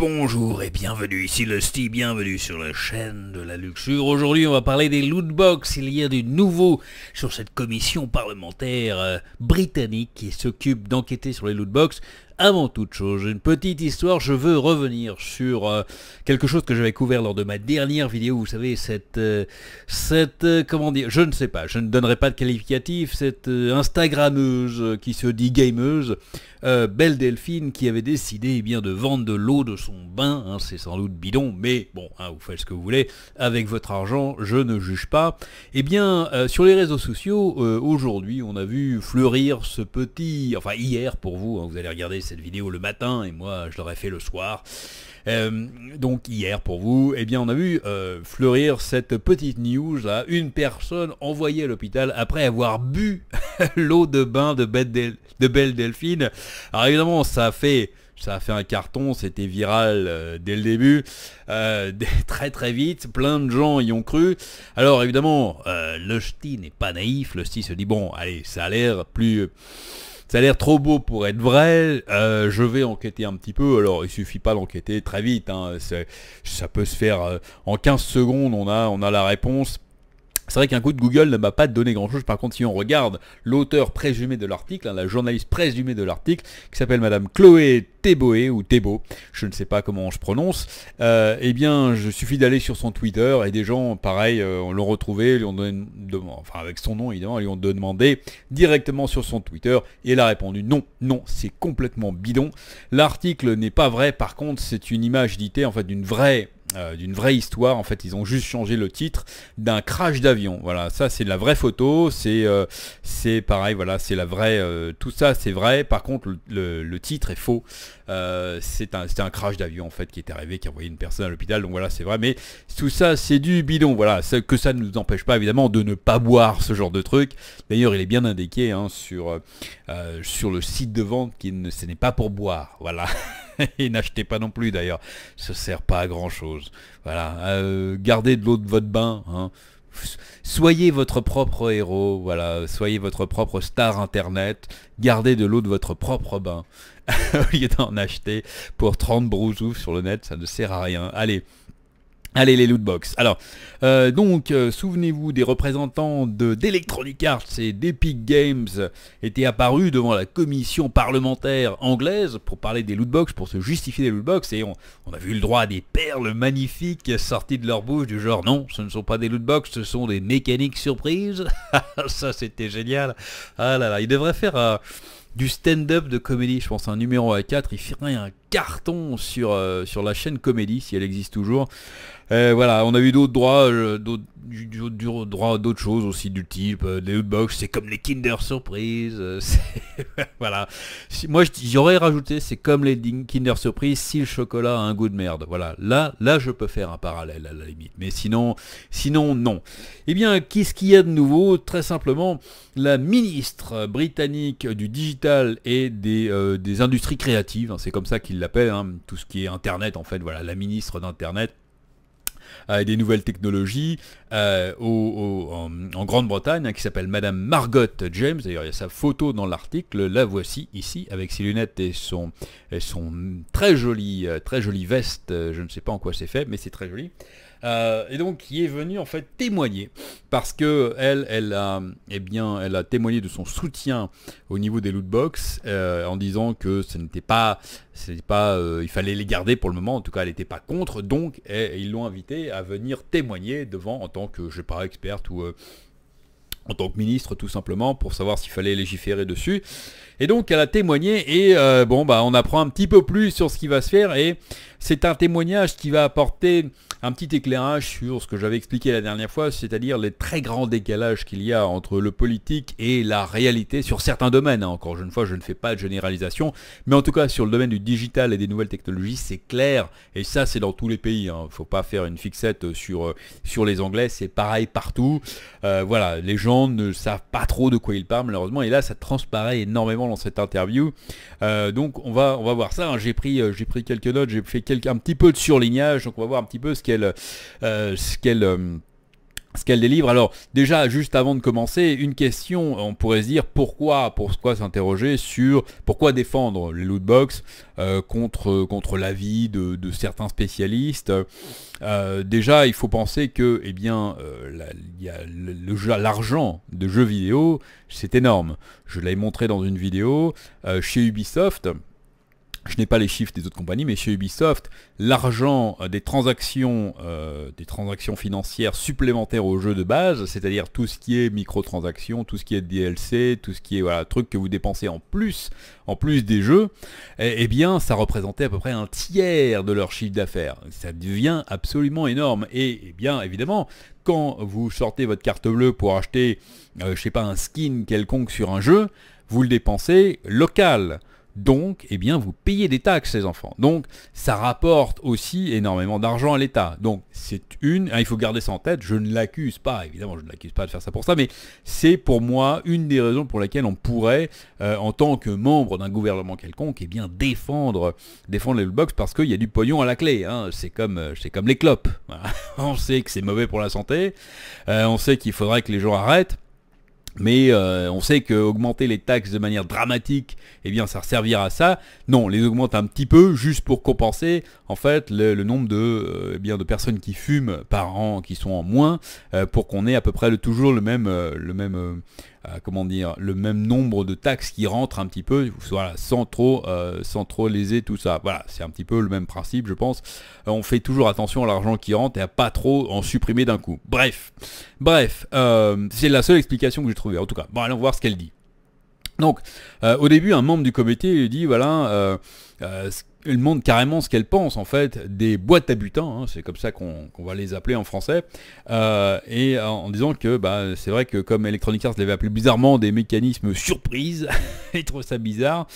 bonjour et bienvenue, ici Lusty, bienvenue sur la chaîne de la luxure. Aujourd'hui on va parler des lootbox, il y a du nouveau sur cette commission parlementaire euh, britannique qui s'occupe d'enquêter sur les lootbox avant toute chose, une petite histoire, je veux revenir sur euh, quelque chose que j'avais couvert lors de ma dernière vidéo, vous savez, cette, euh, cette euh, comment dire, je ne sais pas, je ne donnerai pas de qualificatif, cette Instagrammeuse qui se dit gameuse, Belle Delphine, qui avait décidé eh bien, de vendre de l'eau de son bain, hein, c'est sans doute bidon, mais bon, hein, vous faites ce que vous voulez, avec votre argent, je ne juge pas. Eh bien, sur les réseaux sociaux, aujourd'hui, on a vu fleurir ce petit, enfin hier pour vous, hein, vous allez regarder cette vidéo le matin et moi je l'aurais fait le soir. Euh, donc hier pour vous, eh bien on a vu euh, fleurir cette petite news là, une personne envoyée à l'hôpital après avoir bu l'eau de bain de Belle, de Belle Delphine. Alors évidemment ça fait ça a fait un carton, c'était viral euh, dès le début, très très vite, plein de gens y ont cru. Alors évidemment, le ch'ti n'est pas naïf, le ch'ti se dit bon, allez, ça a l'air plus ça a l'air trop beau pour être vrai, euh, je vais enquêter un petit peu, alors il suffit pas d'enquêter très vite, hein. ça peut se faire euh, en 15 secondes, on a, on a la réponse, c'est vrai qu'un coup de Google ne m'a pas donné grand-chose. Par contre, si on regarde l'auteur présumé de l'article, hein, la journaliste présumée de l'article, qui s'appelle Madame Chloé Théboé, ou Thébo, je ne sais pas comment je prononce, euh, eh bien, je suffit d'aller sur son Twitter et des gens, pareil, on euh, l'ont retrouvé, lui ont enfin avec son nom évidemment, lui ont demandé directement sur son Twitter et elle a répondu non, non, c'est complètement bidon. L'article n'est pas vrai, par contre, c'est une image ditée en fait, d'une vraie euh, d'une vraie histoire. En fait, ils ont juste changé le titre d'un crash d'avion. Voilà, ça c'est la vraie photo, c'est euh, c'est pareil, voilà, c'est la vraie. Euh, tout ça c'est vrai. Par contre, le, le titre est faux. Euh, c'est un, crash d'avion en fait qui est arrivé, qui a envoyé une personne à l'hôpital. Donc voilà, c'est vrai. Mais tout ça, c'est du bidon. Voilà, que ça ne nous empêche pas évidemment de ne pas boire ce genre de truc. D'ailleurs, il est bien indiqué hein, sur, euh, euh, sur le site de vente que ne, ce n'est pas pour boire. Voilà. Et n'achetez pas non plus d'ailleurs. Ça sert pas à grand chose. Voilà. gardez de l'eau de votre bain. Hein. soyez votre propre héros, voilà, soyez votre propre star internet, gardez de l'eau de votre propre bain. Il est d'en acheter pour 30 brousouf sur le net, ça ne sert à rien. Allez, Allez les lootbox. Alors, euh, donc, euh, souvenez-vous des représentants d'Electronic Arts et d'Epic Games étaient apparus devant la commission parlementaire anglaise pour parler des lootbox, pour se justifier des lootbox, et on, a vu le droit à des perles magnifiques sorties de leur bouche du genre non, ce ne sont pas des lootbox, ce sont des mécaniques surprises. Ça c'était génial. Ah là là, il devrait faire du stand-up de comédie. Je pense un numéro à 4. Il ferait un carton sur, euh, sur la chaîne comédie, si elle existe toujours. Euh, voilà, on a eu d'autres droits, euh, d'autres du, d'autres choses aussi du type euh, des box, c'est comme les Kinder Surprise. voilà. moi j'aurais rajouté c'est comme les Kinder Surprise si le chocolat a un goût de merde. Voilà. Là là je peux faire un parallèle à la limite. Mais sinon sinon non. Eh bien qu'est-ce qu'il y a de nouveau Très simplement la ministre britannique du digital et des, des industries créatives, hein, c'est comme ça qu'il l'appelle, hein, tout ce qui est internet en fait. Voilà la ministre d'internet euh, et des nouvelles technologies euh, en, Grande-Bretagne, hein, qui s'appelle Madame Margot James. D'ailleurs, il y a sa photo dans l'article. La voici ici, avec ses lunettes et son, très jolie, euh, très jolie veste. Je ne sais pas en quoi c'est fait, mais c'est très joli. Euh, et donc qui est venue en fait témoigner parce que elle, elle a, eh bien, elle a témoigné de son soutien au niveau des loot box euh, en disant que ce n'était pas, pas, euh, il fallait les garder pour le moment. En tout cas, elle n'était pas contre. Donc, eh, ils l'ont invité à venir témoigner devant en tant que, je sais pas, experte ou en tant que ministre tout simplement pour savoir s'il fallait légiférer dessus. Et donc elle a témoigné et bon bah on apprend un petit peu plus sur ce qui va se faire et c'est un témoignage qui va apporter un petit éclairage sur ce que j'avais expliqué la dernière fois, c'est-à-dire les très grands décalages qu'il y a entre le politique et la réalité sur certains domaines. Hein. Encore une fois, je ne fais pas de généralisation, mais en tout cas sur le domaine du digital et des nouvelles technologies, c'est clair, et ça c'est dans tous les pays, il hein. ne faut pas faire une fixette sur, euh, sur les Anglais, c'est pareil partout. Euh, voilà, les gens ne savent pas trop de quoi ils parlent malheureusement, et là ça transparaît énormément dans cette interview. Euh, donc on va, on va voir ça, hein. j'ai pris, j'ai pris quelques notes, j'ai fait quelques, un petit peu de surlignage, donc on va voir un petit peu ce qui euh, euh, ce qu'elle délivre. Alors déjà, juste avant de commencer, une question, on pourrait se dire pourquoi, pourquoi s'interroger sur pourquoi défendre les loot box euh, contre, contre l'avis de, certains spécialistes. déjà, il faut penser que eh bien, l'argent de jeux vidéo, c'est énorme. Je l'ai montré dans une vidéo chez Ubisoft je n'ai pas les chiffres des autres compagnies, mais chez Ubisoft, l'argent euh, des transactions, euh, des transactions financières supplémentaires au jeu de base, c'est-à-dire tout ce qui est microtransactions, tout ce qui est DLC, tout ce qui est voilà, truc que vous dépensez en plus, en plus des jeux, eh, eh, bien ça représentait à peu près un tiers de leur chiffre d'affaires. Ça devient absolument énorme. Et eh bien évidemment, quand vous sortez votre carte bleue pour acheter, euh, je sais pas, un skin quelconque sur un jeu, vous le dépensez local. Donc, eh bien, vous payez des taxes, ces enfants. Donc, ça rapporte aussi énormément d'argent à l'État. Donc, c'est une... Hein, il faut garder ça en tête. Je ne l'accuse pas, évidemment, je ne l'accuse pas de faire ça pour ça, mais c'est pour moi une des raisons pour laquelle on pourrait, euh, en tant que membre d'un gouvernement quelconque, eh bien, défendre, défendre les box parce qu'il y a du pognon à la clé. Hein. C'est comme, euh, comme les clopes. on sait que c'est mauvais pour la santé. Euh, on sait qu'il faudrait que les gens arrêtent. Mais euh, on sait qu'augmenter les taxes de manière dramatique, eh bien ça servira à ça. Non, on les augmente un petit peu juste pour compenser en fait le, nombre de, euh, eh bien, de personnes qui fument par an, qui sont en moins, euh, pour qu'on ait à peu près toujours le même, le même comment dire, le même nombre de taxes qui rentrent un petit peu, voilà, sans trop, sans trop léser tout ça. Voilà, c'est un petit peu le même principe, je pense. on fait toujours attention à l'argent qui rentre et à pas trop en supprimer d'un coup. Bref, Bref, euh, c'est la seule explication que j'ai trouvée. En tout cas, bon, allons voir ce qu'elle dit. Donc, euh, au début, un membre du comité dit, voilà, euh, elle euh, montre carrément ce qu'elle pense en fait des boîtes à butin, hein, c'est comme ça qu'on va les appeler en français, et en, disant que bah, c'est vrai que comme Electronic Arts l'avait appelé bizarrement des mécanismes surprises, et trop ça bizarre,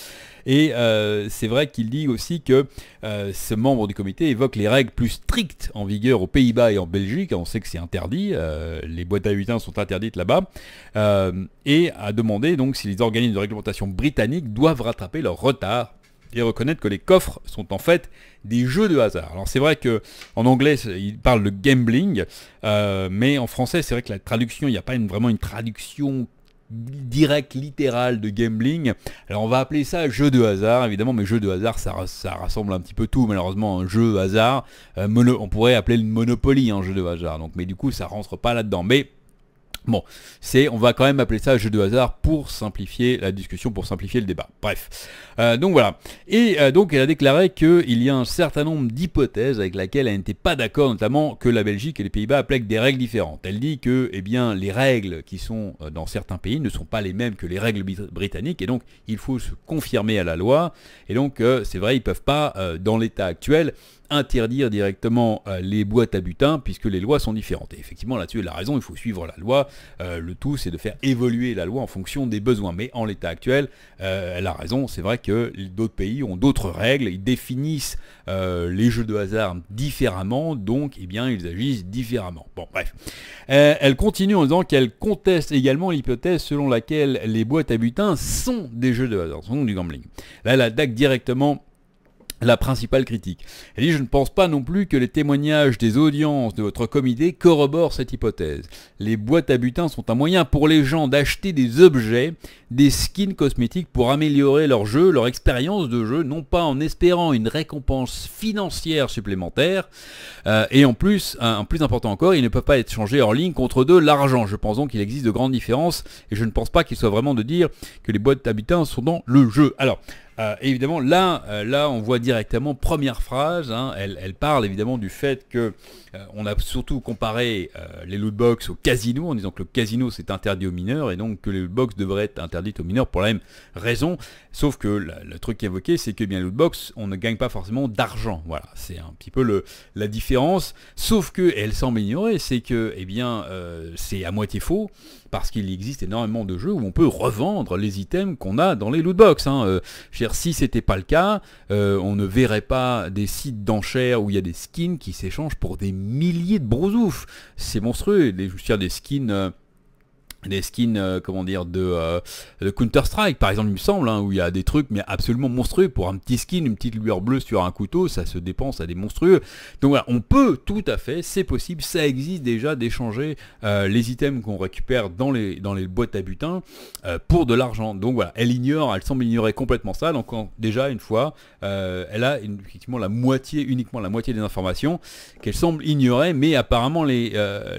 et euh, c'est vrai qu'il dit aussi que euh, ce membre du comité évoque les règles plus strictes en vigueur aux Pays-Bas et en Belgique. On sait que c'est interdit, euh, les boîtes à ans sont interdites là-bas. et a demandé donc si les organismes de réglementation britanniques doivent rattraper leur retard et reconnaître que les coffres sont en fait des jeux de hasard. Alors c'est vrai qu'en anglais il parle de gambling, mais en français c'est vrai que la traduction, il n'y a pas vraiment une traduction direct, littéral de gambling. Alors on va appeler ça jeu de hasard, évidemment, mais jeu de hasard, ça, ça rassemble un petit peu tout, malheureusement, un jeu hasard, euh, on pourrait appeler une Monopoly un jeu de hasard, donc, mais du coup ça rentre pas là-dedans. Mais Bon, c'est, on va quand même appeler ça jeu de hasard pour simplifier la discussion, pour simplifier le débat. Bref, euh, donc voilà. Et euh, donc elle a déclaré qu'il y a un certain nombre d'hypothèses avec lesquelles elle n'était pas d'accord, notamment que la Belgique et les Pays-Bas appliquent des règles différentes. Elle dit que, eh bien, les règles qui sont euh, dans certains pays ne sont pas les mêmes que les règles britanniques, et donc il faut se confirmer à la loi. Et donc c'est vrai, ils peuvent pas, dans l'état actuel, interdire directement euh, les boîtes à butins puisque les lois sont différentes. Et effectivement, là-dessus, elle a raison, il faut suivre la loi. Euh, le tout, c'est de faire évoluer la loi en fonction des besoins. Mais en l'état actuel, la euh, elle a raison, c'est vrai que d'autres pays ont d'autres règles, ils définissent les jeux de hasard différemment, donc eh bien, ils agissent différemment. Bon, bref. elle continue en disant qu'elle conteste également l'hypothèse selon laquelle les boîtes à butins sont des jeux de hasard, sont du gambling. Là, elle attaque directement la principale critique. Elle dit Je ne pense pas non plus que les témoignages des audiences de votre comité corroborent cette hypothèse. Les boîtes à butins sont un moyen pour les gens d'acheter des objets, des skins cosmétiques pour améliorer leur jeu, leur expérience de jeu, non pas en espérant une récompense financière supplémentaire. Euh, et en plus, un, plus important encore, ils ne peuvent pas être changés en ligne contre de l'argent. Je pense donc qu'il existe de grandes différences et je ne pense pas qu'il soit vraiment de dire que les boîtes à butins sont dans le jeu. Alors, et euh, évidemment, là, euh, là, on voit directement première phrase. Hein, elle, parle évidemment du fait que euh, on a surtout comparé les lootbox box au casino en disant que le casino c'est interdit aux mineurs et donc que les lootbox box devraient être interdites aux mineurs pour la même raison. Sauf que le truc évoqué, c'est que eh bien les lootbox box, on ne gagne pas forcément d'argent. Voilà, c'est un petit peu la différence. Sauf que elle semble ignorer, c'est que eh bien c'est à moitié faux parce qu'il existe énormément de jeux où on peut revendre les items qu'on a dans les lootbox. Hein. Euh, si c'était pas le cas, euh, on ne verrait pas des sites d'enchères où il y a des skins qui s'échangent pour des milliers de brousouf. C'est monstrueux. Les joueurs des skins euh, des skins, euh, comment dire, de, euh, Counter-Strike, par exemple, il me semble, hein, où il y a des trucs, mais absolument monstrueux. Pour un petit skin, une petite lueur bleue sur un couteau, ça se dépense à des monstrueux. Donc voilà, on peut tout à fait, c'est possible, ça existe déjà d'échanger euh, les items qu'on récupère dans les, dans les boîtes à butin pour de l'argent. Donc voilà, elle ignore, elle semble ignorer complètement ça. Donc déjà, une fois, elle a effectivement la moitié, uniquement la moitié des informations qu'elle semble ignorer, mais apparemment les,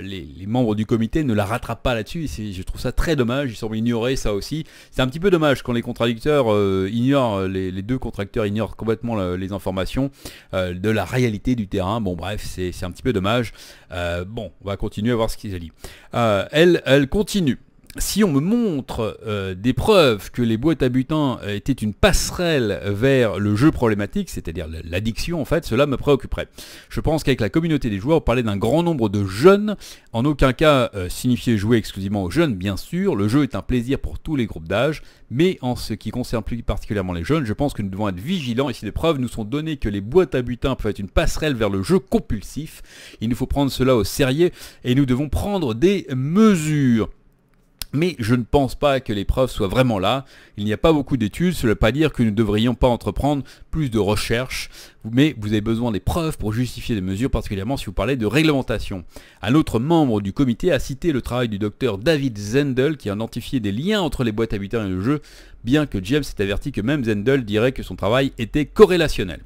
les, les, membres du comité ne la rattrapent pas là-dessus je trouve ça très dommage, ils semblent ignorer ça aussi. C'est un petit peu dommage quand les contradicteurs euh, ignorent, euh, les, deux contracteurs ignorent complètement euh, les informations de la réalité du terrain. Bon bref, c'est un petit peu dommage. bon, on va continuer à voir ce qu'ils allient. elle continue si on me montre euh, des preuves que les boîtes à butin euh, étaient une passerelle vers le jeu problématique, c'est-à-dire l'addiction en fait, cela me préoccuperait. Je pense qu'avec la communauté des joueurs, on parlait d'un grand nombre de jeunes, en aucun cas signifiait euh, signifier jouer exclusivement aux jeunes, bien sûr, le jeu est un plaisir pour tous les groupes d'âge, mais en ce qui concerne plus particulièrement les jeunes, je pense que nous devons être vigilants et si des preuves nous sont données que les boîtes à butin peuvent être une passerelle vers le jeu compulsif, il nous faut prendre cela au sérieux et nous devons prendre des mesures. Mais je ne pense pas que les preuves soient vraiment là. Il n'y a pas beaucoup d'études, cela ne veut pas dire que nous ne devrions pas entreprendre plus de recherches, mais vous avez besoin des preuves pour justifier des mesures, particulièrement si vous parlez de réglementation. Un autre membre du comité a cité le travail du docteur David Zendel qui a identifié des liens entre les boîtes à et le jeu, bien que James s'est averti que même Zendel dirait que son travail était corrélationnel.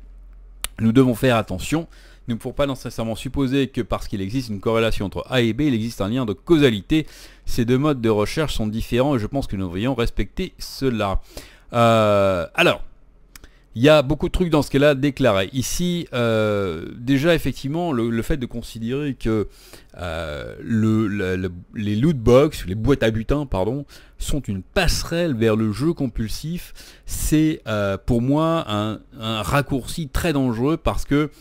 Nous devons faire attention nous ne pouvons pas nécessairement supposer que parce qu'il existe une corrélation entre A et B, il existe un lien de causalité. Ces deux modes de recherche sont différents et je pense que nous devrions respecter cela. Euh, alors, il y a beaucoup de trucs dans ce qu'elle a déclaré. Ici, euh, déjà, effectivement, le, fait de considérer que euh, les loot box, les boîtes à butin, pardon, sont une passerelle vers le jeu compulsif, c'est pour moi un, raccourci très dangereux parce que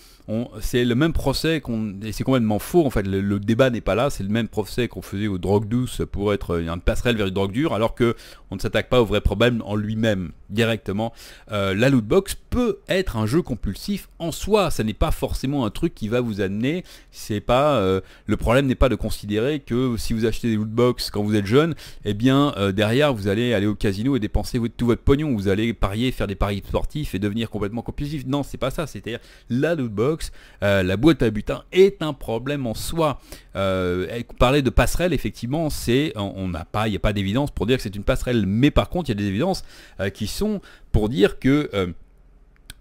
c'est le même procès qu'on... Et c'est complètement faux, en fait, le, débat n'est pas là, c'est le même procès qu'on faisait aux drogues douces pour être euh, une passerelle vers une drogue dure, alors que on ne s'attaque pas au vrai problème en lui-même, directement. Euh, la lootbox peut être un jeu compulsif en soi. Ça n'est pas forcément un truc qui va vous amener. C'est pas euh, le problème n'est pas de considérer que si vous achetez des loot box quand vous êtes jeune, eh bien euh, derrière vous allez aller au casino et dépenser tout votre pognon. Vous allez parier, faire des paris sportifs et devenir complètement compulsif. Non, c'est pas ça. C'est-à-dire la loot box, euh, la boîte à butin est un problème en soi. parler de passerelle, effectivement, c'est on n'a pas, il n'y a pas d'évidence pour dire que c'est une passerelle. Mais par contre, il y a des évidences qui sont pour dire que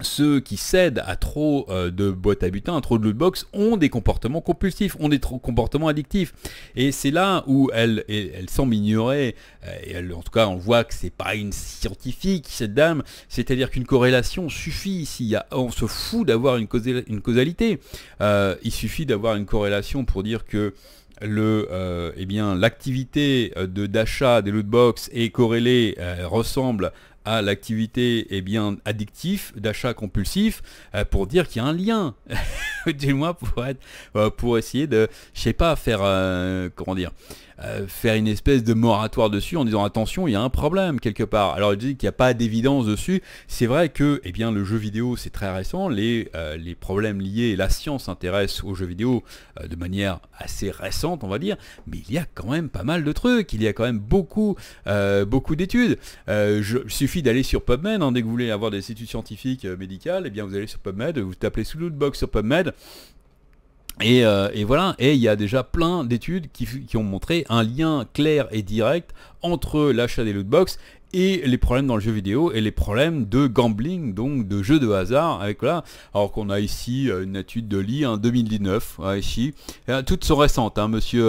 ceux qui cèdent à trop euh, de boîtes à butin, à trop de lootbox, ont des comportements compulsifs, ont des comportements addictifs. Et c'est là où elle, elle, semble ignorer, euh, en tout cas on voit que c'est pas une scientifique, cette dame, c'est-à-dire qu'une corrélation suffit ici, on se fout d'avoir une, causalité. Euh, il suffit d'avoir une corrélation pour dire que le, eh bien, l'activité de d'achat des lootbox est corrélée, ressemble à l'activité et eh bien addictif, d'achat compulsif, euh, pour dire qu'il y a un lien, du moins pour, être, euh, pour essayer de, je sais pas, faire, euh, comment dire, euh, faire une espèce de moratoire dessus en disant attention, il y a un problème quelque part. Alors il dit qu'il n'y a pas d'évidence dessus. C'est vrai que eh bien, le jeu vidéo, c'est très récent. Les, euh, les problèmes liés, la science s'intéresse aux jeux vidéo euh, de manière assez récente, on va dire. Mais il y a quand même pas mal de trucs. Il y a quand même beaucoup, beaucoup d'études. il suffit d'aller sur PubMed. Hein. dès que vous voulez avoir des études scientifiques médicales, et eh bien, vous allez sur PubMed, vous tapez sous box sur PubMed euh, et, voilà, et il y a déjà plein d'études qui, ont montré un lien clair et direct entre l'achat des lootbox et les problèmes dans le jeu vidéo et les problèmes de gambling, donc de jeu de hasard avec là. Alors qu'on a ici euh, une étude de Lee, en 2019, ici, toutes sont récentes, hein, monsieur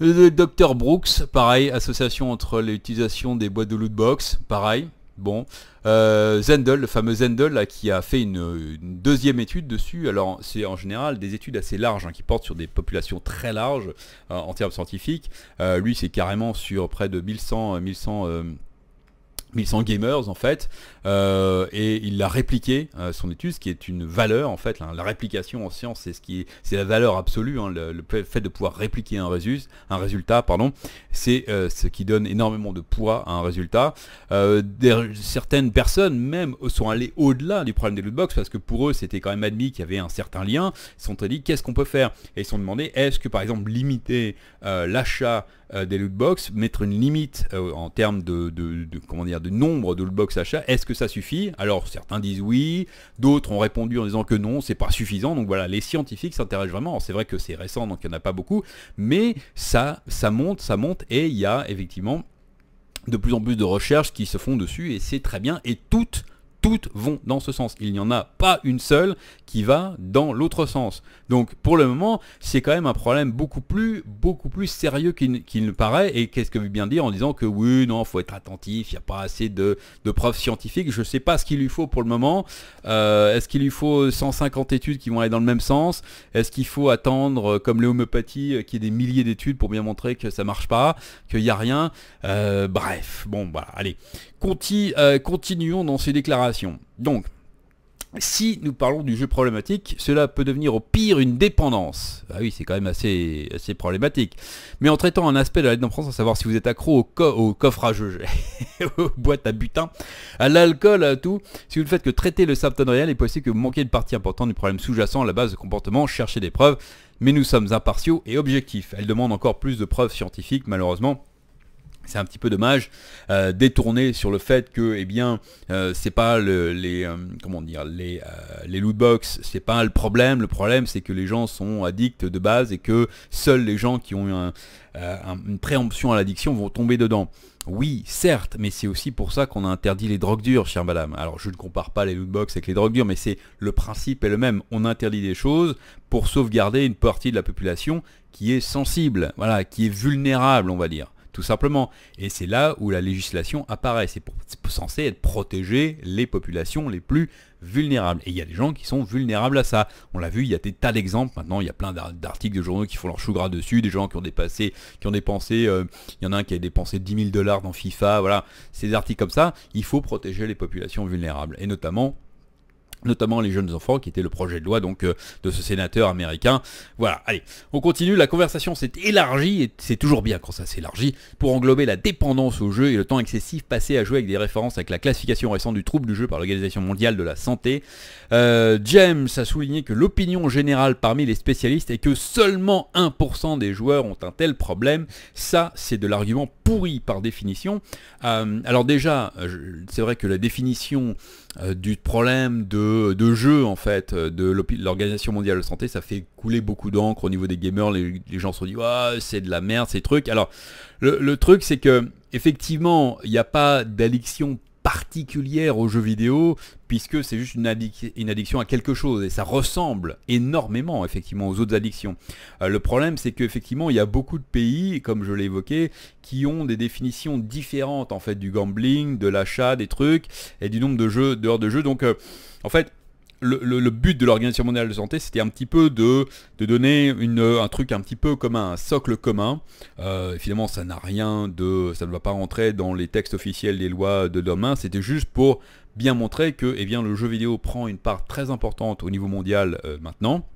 euh, Dr Brooks, pareil, association entre l'utilisation des boîtes de lootbox, pareil, Bon, euh, Zendel, le fameux Zendel qui a fait une, deuxième étude dessus. Alors c'est en général des études assez larges hein, qui portent sur des populations très larges euh, en termes scientifiques. Euh, lui c'est carrément sur près de 1100, 1100 1100 gamers en fait euh, et il a répliqué euh, son étude ce qui est une valeur en fait hein. la réplication en science c'est ce qui c'est la valeur absolue hein. le, fait de pouvoir répliquer un résultat un résultat pardon c'est euh, ce qui donne énormément de poids à un résultat certaines personnes même sont allées au-delà du problème des lootbox parce que pour eux c'était quand même admis qu'il y avait un certain lien ils se sont dit qu'est-ce qu'on peut faire et ils se sont demandé est-ce que par exemple limiter l'achat euh, des lootbox, mettre une limite euh, en termes de, de, de, comment dire, de nombre de lootbox achats, est-ce que ça suffit Alors certains disent oui, d'autres ont répondu en disant que non, c'est pas suffisant, donc voilà, les scientifiques s'intéressent vraiment, c'est vrai que c'est récent, donc il n'y en a pas beaucoup, mais ça, ça monte, ça monte, et il y a effectivement de plus en plus de recherches qui se font dessus et c'est très bien et toutes toutes vont dans ce sens. Il n'y en a pas une seule qui va dans l'autre sens. Donc pour le moment, c'est quand même un problème beaucoup plus, beaucoup plus sérieux qu'il ne paraît. Et qu'est-ce que veut bien dire en disant que oui, non, il faut être attentif, il n'y a pas assez de, preuves scientifiques. Je ne sais pas ce qu'il lui faut pour le moment. Euh, est-ce qu'il lui faut 150 études qui vont aller dans le même sens Est-ce qu'il faut attendre, euh, comme l'homéopathie, euh, qu'il y ait des milliers d'études pour bien montrer que ça ne marche pas, qu'il n'y a rien Bref, bon voilà, allez. continuons dans ces déclarations donc, si nous parlons du jeu problématique, cela peut devenir au pire une dépendance. Ah oui, c'est quand même assez, assez problématique. Mais en traitant un aspect de la France, à savoir si vous êtes accro au, au coffre à aux boîtes à butin, à l'alcool, à tout, si vous ne faites que traiter le symptôme réel, il est possible que vous manquiez de partie importante du problème sous-jacent à la base de comportement, chercher des preuves, mais nous sommes impartiaux et objectifs. Elle demande encore plus de preuves scientifiques, malheureusement, c'est un petit peu dommage, euh, détourné sur le fait que, eh bien, euh, c'est pas les, euh, comment dire, les, euh, les loot c'est pas le problème. Le problème, c'est que les gens sont addicts de base et que seuls les gens qui ont une préemption à l'addiction vont tomber dedans. Oui, certes, mais c'est aussi pour ça qu'on a interdit les drogues dures, chère madame. Alors, je ne compare pas les lootbox avec les drogues dures, mais c'est le principe est le même. On interdit des choses pour sauvegarder une partie de la population qui est sensible, voilà, qui est vulnérable, on va dire tout simplement. Et c'est là où la législation apparaît. C'est censé être protéger les populations les plus vulnérables. Et il y a des gens qui sont vulnérables à ça. On l'a vu, il y a des tas d'exemples maintenant, il y a plein d'articles de journaux qui font leur chou gras dessus, des gens qui ont dépassé, qui ont dépensé, euh, il y en a un qui a dépensé 10 000 dollars dans FIFA, voilà. Ces articles comme ça, il faut protéger les populations vulnérables. Et notamment notamment les jeunes enfants, qui était le projet de loi donc euh, de ce sénateur américain. Voilà, allez, on continue, la conversation s'est élargie, et c'est toujours bien quand ça s'élargit, pour englober la dépendance au jeu et le temps excessif passé à jouer avec des références avec la classification récente du trouble du jeu par l'Organisation Mondiale de la Santé. Euh, James a souligné que l'opinion générale parmi les spécialistes est que seulement 1% des joueurs ont un tel problème, ça c'est de l'argument pourri par définition. Euh, alors déjà, euh, c'est vrai que la définition euh, du problème de, jeu, en fait, de l'Organisation Mondiale de Santé, ça fait couler beaucoup d'encre au niveau des gamers. Les, gens se sont dit, c'est de la merde, ces trucs. Alors, le, le truc, c'est que, effectivement, il n'y a pas d'addiction particulière aux jeux vidéo, puisque c'est juste une, une, addiction à quelque chose, et ça ressemble énormément effectivement aux autres addictions. Euh, le problème c'est qu'effectivement il y a beaucoup de pays, comme je l'ai évoqué, qui ont des définitions différentes en fait du gambling, de l'achat, des trucs, et du nombre de jeux, dehors de jeu, donc euh, en fait le, but de l'Organisation mondiale de santé, c'était un petit peu de, donner un truc un petit peu comme un socle commun. finalement, euh, ça n'a rien de, ça ne va pas rentrer dans les textes officiels des lois de demain. C'était juste pour bien montrer que, eh bien, le jeu vidéo prend une part très importante au niveau mondial euh, maintenant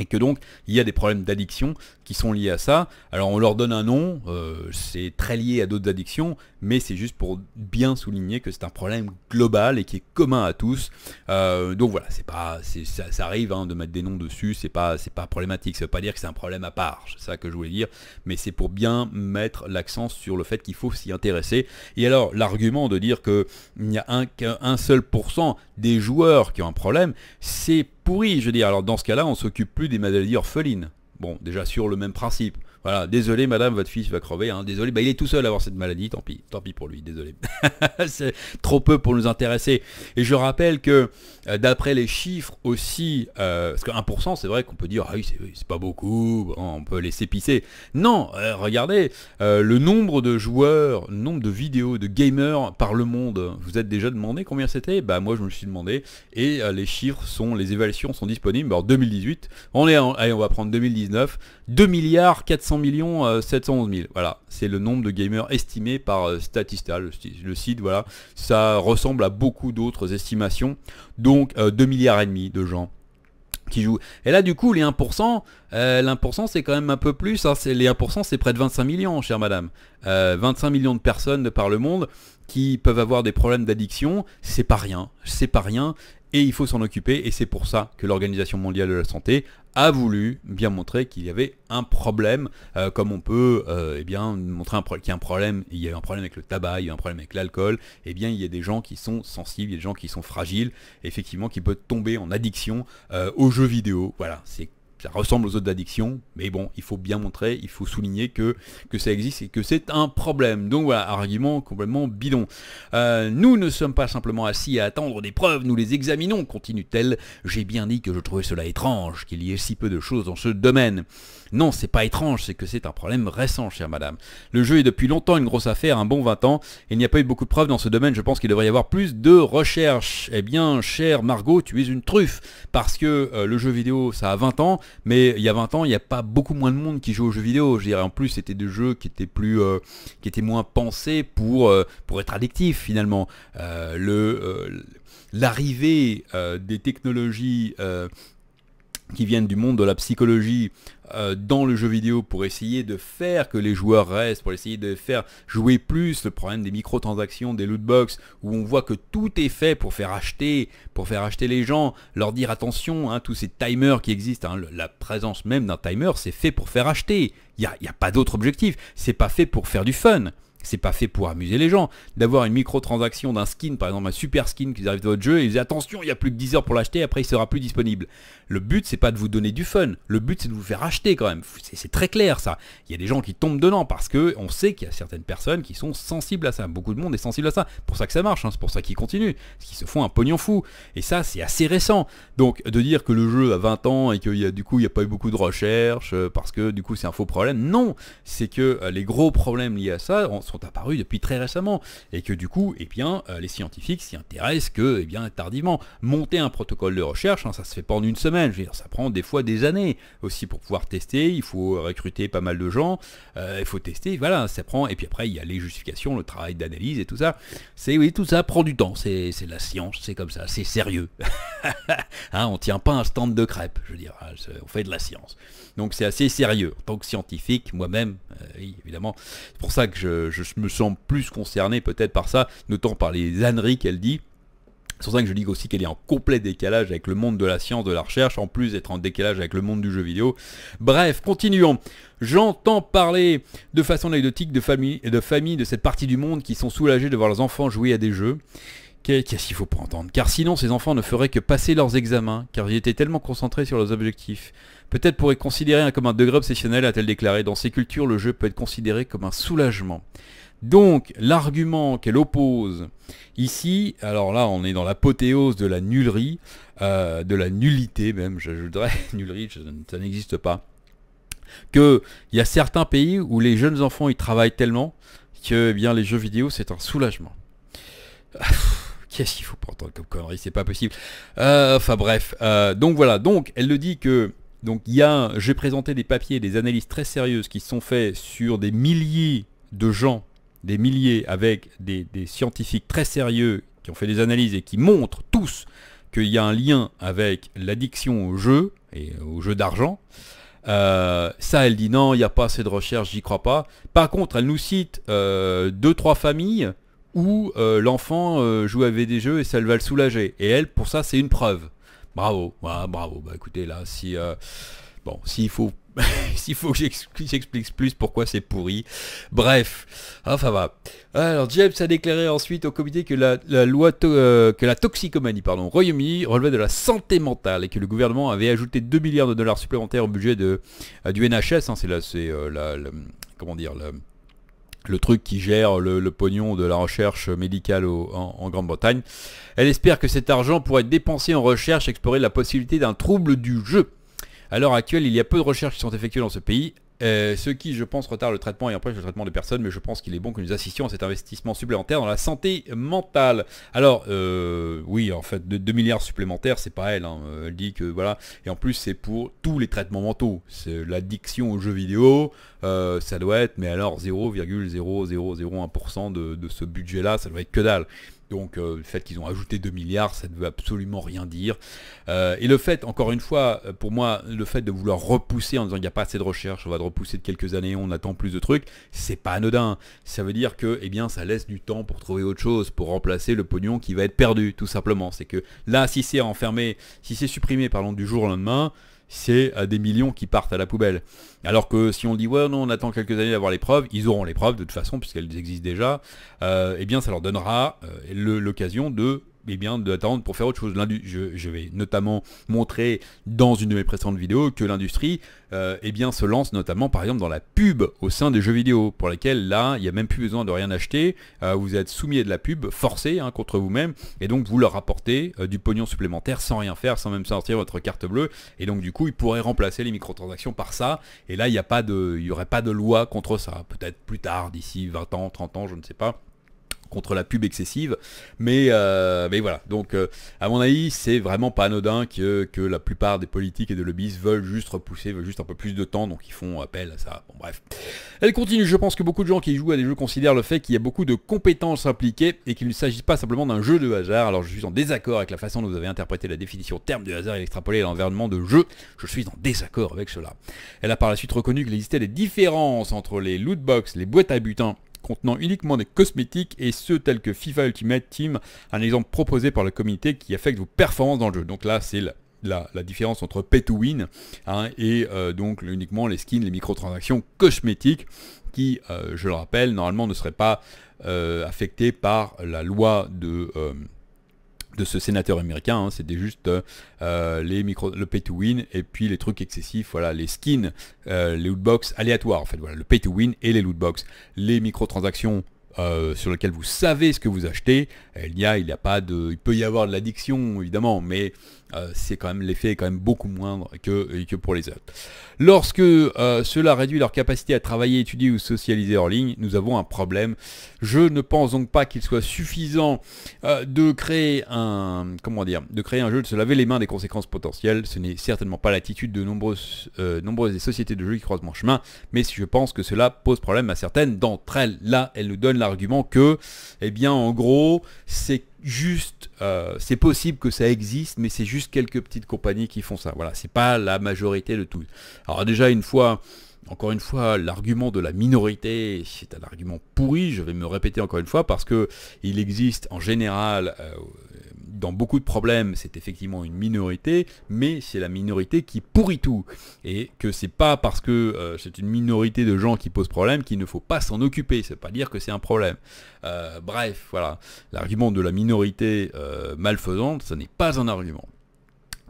et que donc il y a des problèmes d'addiction qui sont liés à ça. Alors on leur donne un nom, euh, c'est très lié à d'autres addictions, mais c'est juste pour bien souligner que c'est un problème global et qui est commun à tous. Euh, donc voilà, c'est pas, ça, arrive hein, de mettre des noms dessus, c'est pas, c'est pas problématique. Ça veut pas dire que c'est un problème à part, c'est ça que je voulais dire, mais c'est pour bien mettre l'accent sur le fait qu'il faut s'y intéresser. Et alors l'argument de dire qu'il n'y a un, qu'un seul pourcent des joueurs qui ont un problème, c'est pourri. Je veux dire, alors dans ce cas-là, on s'occupe plus des maladies orphelines. Bon, déjà sur le même principe. Voilà, désolé madame, votre fils va crever, hein. désolé, bah, il est tout seul à avoir cette maladie, tant pis, tant pis pour lui, désolé. c'est trop peu pour nous intéresser. Et je rappelle que euh, d'après les chiffres aussi, euh, parce que 1% c'est vrai qu'on peut dire, ah oui c'est pas beaucoup, on peut laisser pisser. Non, euh, regardez, le nombre de joueurs, le nombre de vidéos, de gamers par le monde, vous êtes déjà demandé combien c'était Bah moi je me suis demandé, et les chiffres sont, les évaluations sont disponibles, en 2018, on est en, allez on va prendre 2019, 2 milliards 400 millions 711 euh, 000. Voilà, c'est le nombre de gamers estimés par euh, Statista, le, site. Voilà, ça ressemble à beaucoup d'autres estimations. Donc 2 euh, milliards et demi de gens qui jouent. Et là, du coup, les 1%, l'1% c'est quand même un peu plus. Hein. les 1%, c'est près de 25 millions, chère madame. 25 millions de personnes de par le monde qui peuvent avoir des problèmes d'addiction, c'est pas rien, c'est pas rien, et il faut s'en occuper, et c'est pour ça que l'Organisation mondiale de la santé a voulu bien montrer qu'il y avait un problème, euh, comme on peut et euh, eh bien, montrer qu'il y a un problème, il y a un problème avec le tabac, il y a un problème avec l'alcool, eh bien il y a des gens qui sont sensibles, il y a des gens qui sont fragiles, effectivement qui peuvent tomber en addiction euh, aux jeux vidéo. Voilà, c'est ça ressemble aux autres addictions, mais bon, il faut bien montrer, il faut souligner que, que ça existe et que c'est un problème. Donc voilà, argument complètement bidon. Euh, nous ne sommes pas simplement assis à attendre des preuves, nous les examinons, continue-t-elle. J'ai bien dit que je trouvais cela étrange, qu'il y ait si peu de choses dans ce domaine. Non, c'est pas étrange, c'est que c'est un problème récent, chère madame. Le jeu est depuis longtemps une grosse affaire, un bon 20 ans, et il n'y a pas eu beaucoup de preuves dans ce domaine, je pense qu'il devrait y avoir plus de recherches. Eh bien, chère Margot, tu es une truffe, parce que euh, le jeu vidéo, ça a 20 ans, mais il y a 20 ans, il n'y a pas beaucoup moins de monde qui joue aux jeux vidéo. Je dirais en plus, c'était des jeux qui étaient plus, euh, qui étaient moins pensés pour euh, pour être addictifs finalement. Euh, le l'arrivée des technologies qui viennent du monde de la psychologie euh, dans le jeu vidéo pour essayer de faire que les joueurs restent, pour essayer de faire jouer plus, le problème des microtransactions, des lootbox, où on voit que tout est fait pour faire acheter, pour faire acheter les gens, leur dire attention, hein, tous ces timers qui existent, hein, la présence même d'un timer, c'est fait pour faire acheter. Il n'y a, y a pas d'autre objectif, c'est pas fait pour faire du fun c'est pas fait pour amuser les gens. D'avoir une micro-transaction d'un skin, par exemple un super skin qui arrive dans votre jeu et ils disent attention, il n'y a plus que 10 heures pour l'acheter, après il sera plus disponible. Le but c'est pas de vous donner du fun, le but c'est de vous faire acheter quand même. C'est très clair ça. Il y a des gens qui tombent dedans parce que on sait qu'il y a certaines personnes qui sont sensibles à ça. Beaucoup de monde est sensible à ça. Pour ça que ça marche, hein. c'est pour ça qu'ils continuent, parce qu'ils se font un pognon fou. Et ça c'est assez récent. Donc de dire que le jeu a 20 ans et que du coup il n'y a pas eu beaucoup de recherches euh, parce que du coup c'est un faux problème, non. C'est que euh, les gros problèmes liés à ça sont apparus depuis très récemment et que du coup, et eh bien, euh, les scientifiques s'y intéressent que, et eh bien, tardivement. Monter un protocole de recherche, hein, ça se fait pas en une semaine, je veux dire, ça prend des fois des années aussi pour pouvoir tester. Il faut recruter pas mal de gens, euh, il faut tester, voilà, ça prend. Et puis après, il y a les justifications, le travail d'analyse et tout ça. C'est oui, tout ça prend du temps. C'est la science, c'est comme ça, c'est sérieux. hein, on tient pas un stand de crêpes, je veux dire, ah, on fait de la science. Donc c'est assez sérieux. En tant que scientifique, moi-même, euh, évidemment, c'est pour ça que je je me sens plus concerné peut-être par ça, notamment par les âneries qu'elle dit. C'est pour ça que je dis aussi qu'elle est en complet décalage avec le monde de la science, de la recherche, en plus d'être en décalage avec le monde du jeu vidéo. Bref, continuons. J'entends parler de façon anecdotique de familles de, famille de cette partie du monde qui sont soulagées de voir leurs enfants jouer à des jeux. Qu'est-ce qu'il faut pour entendre Car sinon, ces enfants ne feraient que passer leurs examens, car ils étaient tellement concentrés sur leurs objectifs. Peut-être pourrait considérer comme un degré obsessionnel, a-t-elle déclaré. Dans ces cultures, le jeu peut être considéré comme un soulagement. Donc, l'argument qu'elle oppose ici, alors là, on est dans l'apothéose de la nullerie, euh, de la nullité même, j'ajouterais, nullerie, ça n'existe pas. Qu'il y a certains pays où les jeunes enfants, ils travaillent tellement que eh bien, les jeux vidéo, c'est un soulagement. Qu'est-ce qu'il faut pour entendre comme connerie C'est pas possible. Euh, enfin bref. Euh, donc voilà. Donc elle le dit que donc il y a, j'ai présenté des papiers, des analyses très sérieuses qui sont faites sur des milliers de gens, des milliers avec des, scientifiques très sérieux qui ont fait des analyses et qui montrent tous qu'il y a un lien avec l'addiction au jeu et au jeu d'argent. Euh, ça, elle dit non, il n'y a pas assez de recherche, j'y crois pas. Par contre, elle nous cite deux trois familles où euh, l'enfant euh, joue avec des jeux et ça va le soulager. Et elle, pour ça, c'est une preuve. Bravo, bravo. Bah écoutez, là, si... Euh, bon, s'il faut... s'il faut que j'explique plus pourquoi c'est pourri. Bref, enfin ah, va. Alors James a déclaré ensuite au comité que la, loi que la toxicomanie pardon, Royaume-Uni relevait de la santé mentale et que le gouvernement avait ajouté 2 milliards de dollars supplémentaires au budget de, du NHS. Hein, c'est là, c'est la, comment dire, le truc qui gère le, pognon de la recherche médicale en, Grande-Bretagne. Elle espère que cet argent pourrait être dépensé en recherche, explorer la possibilité d'un trouble du jeu. À l'heure actuelle, il y a peu de recherches qui sont effectuées dans ce pays. Euh, ce qui, je pense, retarde le traitement et empêche le traitement de personnes, mais je pense qu'il est bon que nous assistions à cet investissement supplémentaire dans la santé mentale. Alors, euh, oui, en fait, 2 milliards supplémentaires, c'est pas elle, hein. elle dit que, voilà, et en plus, c'est pour tous les traitements mentaux. C'est l'addiction aux jeux vidéo, euh, ça doit être, mais alors 0,0001% de ce budget-là, ça doit être que dalle. Donc euh, le fait qu'ils ont ajouté 2 milliards, ça ne veut absolument rien dire. Euh, et le fait, encore une fois, euh, pour moi, le fait de vouloir repousser en disant qu'il n'y a pas assez de recherche, on va de repousser de quelques années, on attend plus de trucs, c'est pas anodin. Ça veut dire que eh bien, ça laisse du temps pour trouver autre chose, pour remplacer le pognon qui va être perdu, tout simplement. C'est que là, si c'est enfermé, si c'est supprimé, parlons du jour au lendemain, c'est euh, des millions qui partent à la poubelle. Alors que si on dit ouais non on attend quelques années d'avoir les preuves, ils auront les preuves de toute façon puisqu'elles existent déjà, et euh, eh bien ça leur donnera euh, l'occasion de et eh bien, d'attendre pour faire autre chose. Je, je, vais notamment montrer dans une de mes précédentes vidéos que l'industrie euh, eh bien, se lance notamment par exemple dans la pub au sein des jeux vidéo, pour lesquels là, il n'y a même plus besoin de rien acheter, euh, vous êtes soumis à de la pub, forcé hein, contre vous-même, et donc vous leur apportez euh, du pognon supplémentaire sans rien faire, sans même sortir votre carte bleue, et donc du coup, ils pourraient remplacer les microtransactions par ça, et là, il n'y aurait pas de loi contre ça, peut-être plus tard, d'ici 20 ans, 30 ans, je ne sais pas contre la pub excessive. Mais, euh, mais voilà, donc euh, à mon avis, c'est vraiment pas anodin que, que, la plupart des politiques et de lobbyistes veulent juste repousser, veulent juste un peu plus de temps, donc ils font appel à ça. Bon bref. Elle continue, je pense que beaucoup de gens qui jouent à des jeux considèrent le fait qu'il y a beaucoup de compétences impliquées et qu'il ne s'agit pas simplement d'un jeu de hasard. Alors je suis en désaccord avec la façon dont vous avez interprété la définition terme de hasard et extrapolé à l'environnement de jeu. Je suis en désaccord avec cela. Elle a par la suite reconnu qu'il existait des différences entre les loot box, les boîtes à butin contenant uniquement des cosmétiques et ceux tels que FIFA Ultimate Team, un exemple proposé par la communauté qui affecte vos performances dans le jeu. Donc là, c'est la, différence entre pay to win hein, et euh, donc uniquement les skins, les microtransactions cosmétiques qui, euh, je le rappelle, normalement ne seraient pas euh, affectées par la loi de de ce sénateur américain, hein, c'était juste euh, euh, les micro, le pay to win et puis les trucs excessifs, voilà, les skins, euh, les lootbox aléatoires en fait, voilà, le pay to win et les lootbox, les microtransactions transactions sur lesquelles vous savez ce que vous achetez, eh, il y a, il n'y a pas de, il peut y avoir de l'addiction évidemment, mais euh, c'est quand même l'effet est quand même beaucoup moindre que, euh, que pour les autres. Lorsque euh, cela réduit leur capacité à travailler, étudier ou socialiser hors ligne, nous avons un problème. Je ne pense donc pas qu'il soit suffisant de créer un comment dire, de créer un jeu de se laver les mains des conséquences potentielles. Ce n'est certainement pas l'attitude de nombreuses, nombreuses sociétés de jeux qui croisent mon chemin, mais je pense que cela pose problème à certaines d'entre elles. Là, elles nous donnent l'argument que, eh bien, en gros, c'est juste, euh, c'est possible que ça existe, mais c'est juste quelques petites compagnies qui font ça. Voilà, c'est pas la majorité de tout. Alors déjà une fois, encore une fois, l'argument de la minorité, c'est un argument pourri. Je vais me répéter encore une fois parce que il existe en général. Euh, dans beaucoup de problèmes, c'est effectivement une minorité, mais c'est la minorité qui pourrit tout. Et que c'est pas parce que euh, c'est une minorité de gens qui posent problème qu'il ne faut pas s'en occuper. C'est pas dire que c'est un problème. Euh, bref, voilà. L'argument de la minorité euh, malfaisante, ce n'est pas un argument.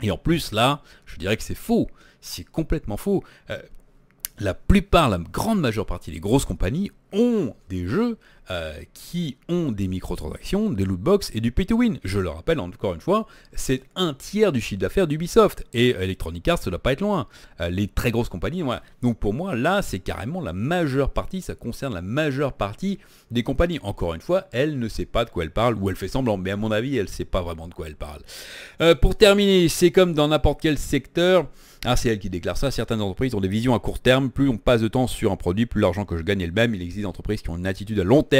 Et en plus, là, je dirais que c'est faux. C'est complètement faux. la plupart, la grande majeure partie des grosses compagnies ont des jeux euh, qui ont des microtransactions, des loot box et du pay to win. Je le rappelle encore une fois, c'est un tiers du chiffre d'affaires d'Ubisoft et euh, Electronic Arts, ça doit pas être loin. Euh, les très grosses compagnies, Donc pour moi, là, c'est carrément la majeure partie, ça concerne la majeure partie des compagnies. Encore une fois, elle ne sait pas de quoi elle parle ou elle fait semblant, mais à mon avis, elle ne sait pas vraiment de quoi elle parle. pour terminer, c'est comme dans n'importe quel secteur. Ah, c'est elle qui déclare ça. Certaines entreprises ont des visions à court terme. Plus on passe de temps sur un produit, plus l'argent que je gagne est le même. Il existe des entreprises qui ont une attitude à long terme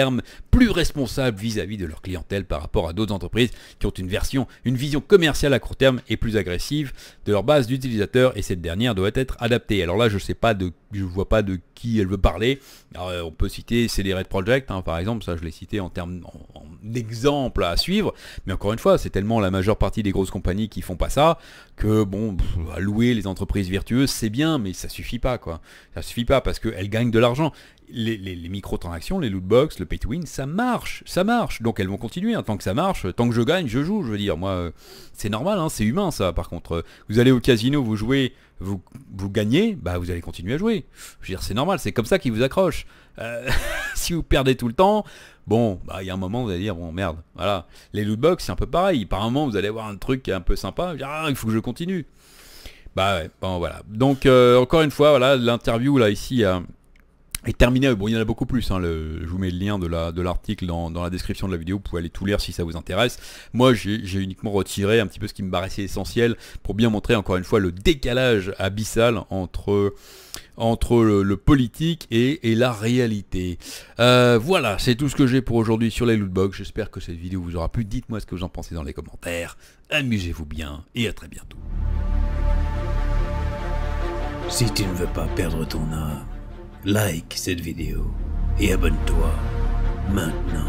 plus responsable vis-à-vis de leur clientèle par rapport à d'autres entreprises qui ont une version, une vision commerciale à court terme et plus agressive de leur base d'utilisateurs et cette dernière doit être adaptée. Alors là, je sais pas de, je vois pas de qui elle veut parler. Euh, on peut citer Red Project, hein, par exemple, ça je l'ai cité en termes d'exemple à suivre, mais encore une fois, c'est tellement la majeure partie des grosses compagnies qui font pas ça que bon, louer les entreprises virtueuses, c'est bien, mais ça suffit pas quoi. Ça suffit pas parce qu'elles gagnent de l'argent les, micro-transactions, les loot box, le pay to win, ça marche, ça marche. Donc elles vont continuer. Hein. Tant que ça marche, tant que je gagne, je joue. Je veux dire, moi, euh, c'est normal, hein, c'est humain ça. Par contre, euh, vous allez au casino, vous jouez, vous, vous gagnez, bah vous allez continuer à jouer. Je veux dire, c'est normal, c'est comme ça qu'ils vous accrochent. Euh, si vous perdez tout le temps, bon, bah il y a un moment vous allez dire bon merde, voilà. Les loot box, c'est un peu pareil. Par un moment, vous allez avoir un truc un peu sympa. Ah, il faut que je continue. Bah bon voilà. Donc encore une fois, voilà l'interview là ici. Et terminé, bon il y en a beaucoup plus, hein, je vous mets le lien de l'article dans, la description de la vidéo, vous pouvez aller tout lire si ça vous intéresse. Moi j'ai uniquement retiré un petit peu ce qui me paraissait essentiel pour bien montrer encore une fois le décalage abyssal entre entre le, politique et, la réalité. Euh, voilà, c'est tout ce que j'ai pour aujourd'hui sur les lootbox. J'espère que cette vidéo vous aura plu. Dites-moi ce que vous en pensez dans les commentaires. Amusez-vous bien et à très bientôt. Si tu ne veux pas perdre ton âme, like cette vidéo et abonne-toi maintenant.